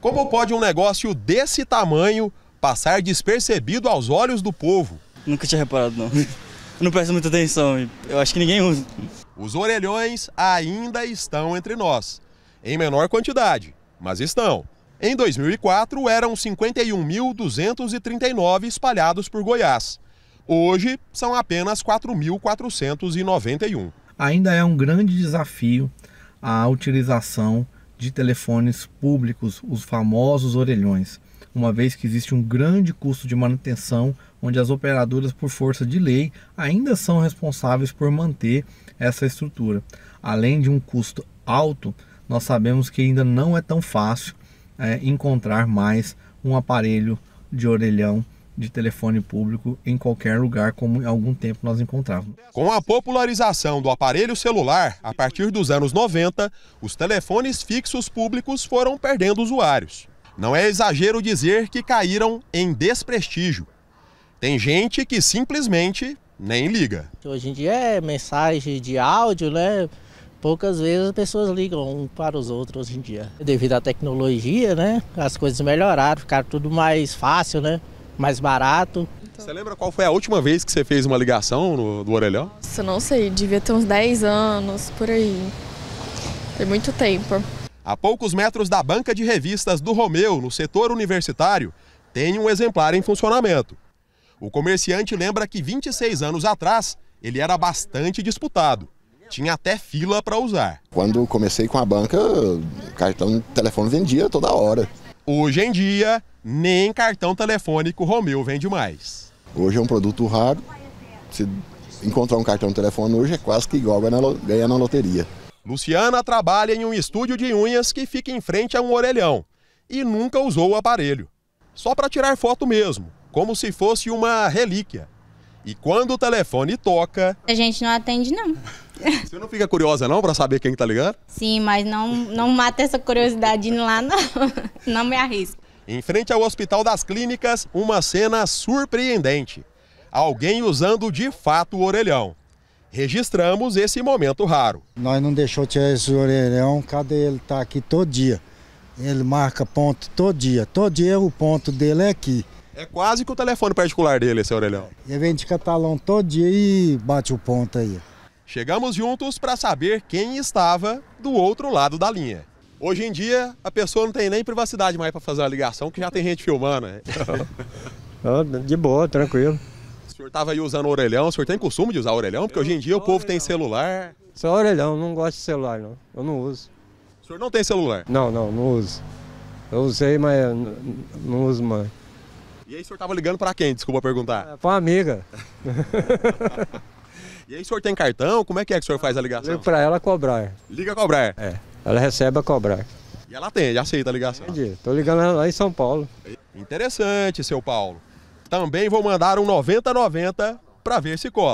Como pode um negócio desse tamanho passar despercebido aos olhos do povo? Nunca tinha reparado, não. não presta muita atenção, eu acho que ninguém usa. Os orelhões ainda estão entre nós, em menor quantidade, mas estão. Em 2004, eram 51.239 espalhados por Goiás. Hoje, são apenas 4.491. Ainda é um grande desafio a utilização de telefones públicos, os famosos orelhões, uma vez que existe um grande custo de manutenção, onde as operadoras, por força de lei, ainda são responsáveis por manter essa estrutura. Além de um custo alto, nós sabemos que ainda não é tão fácil é, encontrar mais um aparelho de orelhão de telefone público em qualquer lugar, como em algum tempo nós encontrávamos. Com a popularização do aparelho celular, a partir dos anos 90, os telefones fixos públicos foram perdendo usuários. Não é exagero dizer que caíram em desprestígio. Tem gente que simplesmente nem liga. Hoje em dia é mensagem de áudio, né? Poucas vezes as pessoas ligam um para os outros hoje em dia. Devido à tecnologia, né? As coisas melhoraram, ficaram tudo mais fácil, né? mais barato. Então... Você lembra qual foi a última vez que você fez uma ligação no, do orelhão? Nossa, não sei, devia ter uns 10 anos, por aí. Tem muito tempo. A poucos metros da banca de revistas do Romeu, no setor universitário, tem um exemplar em funcionamento. O comerciante lembra que 26 anos atrás ele era bastante disputado. Tinha até fila para usar. Quando comecei com a banca, cartão de telefone vendia toda hora. Hoje em dia, nem cartão telefônico Romeu vende mais. Hoje é um produto raro. Se encontrar um cartão telefônico hoje é quase que igual ganhar na loteria. Luciana trabalha em um estúdio de unhas que fica em frente a um orelhão e nunca usou o aparelho. Só para tirar foto mesmo, como se fosse uma relíquia. E quando o telefone toca. A gente não atende, não. Você não fica curiosa não para saber quem tá ligando? Sim, mas não, não mata essa curiosidade indo lá não. Não me arrisco. Em frente ao Hospital das Clínicas, uma cena surpreendente. Alguém usando de fato o orelhão. Registramos esse momento raro. Nós não deixou tirar esse orelhão, cadê ele tá aqui todo dia. Ele marca ponto todo dia. Todo dia o ponto dele é aqui. É quase que o telefone particular dele, esse orelhão. Ele vem de catalão todo dia e bate o ponto aí. Chegamos juntos para saber quem estava do outro lado da linha. Hoje em dia, a pessoa não tem nem privacidade mais para fazer a ligação, que já tem gente filmando. Né? de boa, tranquilo. O senhor estava aí usando orelhão, o senhor tem costume de usar orelhão? Porque hoje em dia o povo orelhão. tem celular. Só orelhão, não gosto de celular, não. Eu não uso. O senhor não tem celular? Não, não, não uso. Eu usei, mas não uso mais. E aí o senhor estava ligando para quem, desculpa perguntar? É, para uma amiga. E aí o senhor tem cartão? Como é que é que o senhor faz a ligação? Liga para ela cobrar. Liga cobrar? É. Ela recebe a cobrar. E ela atende, aceita a ligação. Entendi. Tô ligando ela lá em São Paulo. Interessante, seu Paulo. Também vou mandar um 9090 para ver se cola.